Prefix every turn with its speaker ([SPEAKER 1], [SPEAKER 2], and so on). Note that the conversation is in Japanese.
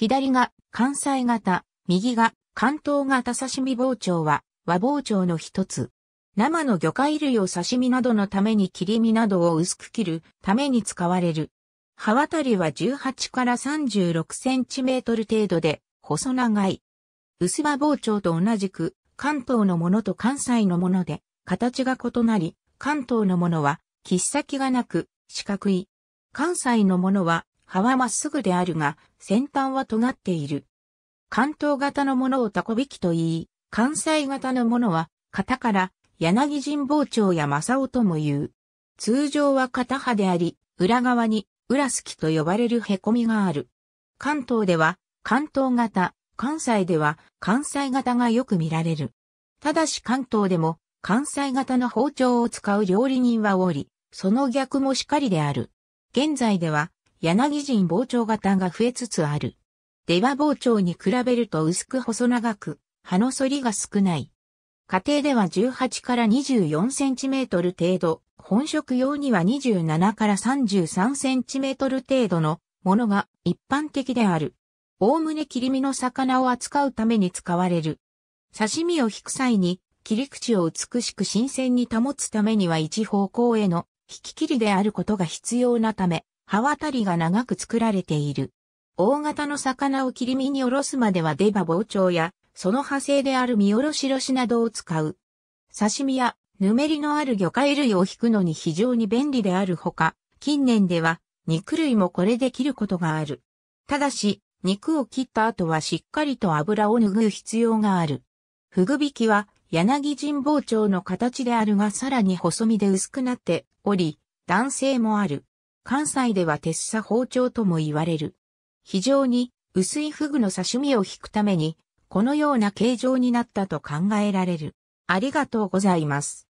[SPEAKER 1] 左が関西型、右が関東型刺身包丁は和包丁の一つ。生の魚介類を刺身などのために切り身などを薄く切るために使われる。刃渡りは18から36センチメートル程度で細長い。薄刃包丁と同じく関東のものと関西のもので形が異なり、関東のものは切っ先がなく四角い。関西のものは葉はまっすぐであるが、先端は尖っている。関東型のものをタコ引きと言い、関西型のものは、型から、柳神保町や正雄とも言う。通常は片派であり、裏側に、裏すきと呼ばれる凹みがある。関東では、関東型、関西では、関西型がよく見られる。ただし関東でも、関西型の包丁を使う料理人はおり、その逆もしかりである。現在では、柳人膨張型が増えつつある。出羽膨張に比べると薄く細長く、葉の反りが少ない。家庭では18から24センチメートル程度、本職用には27から33センチメートル程度のものが一般的である。おおむね切り身の魚を扱うために使われる。刺身を引く際に、切り口を美しく新鮮に保つためには一方向への引き切りであることが必要なため、刃渡りが長く作られている。大型の魚を切り身におろすまでは出刃包丁や、その派生である見おろしろしなどを使う。刺身や、ぬめりのある魚介類を引くのに非常に便利であるほか、近年では、肉類もこれで切ることがある。ただし、肉を切った後はしっかりと油を拭う必要がある。ふぐ引きは、柳人包丁の形であるがさらに細身で薄くなっており、男性もある。関西では鉄砂包丁とも言われる。非常に薄いフグの刺身を引くために、このような形状になったと考えられる。ありがとうございます。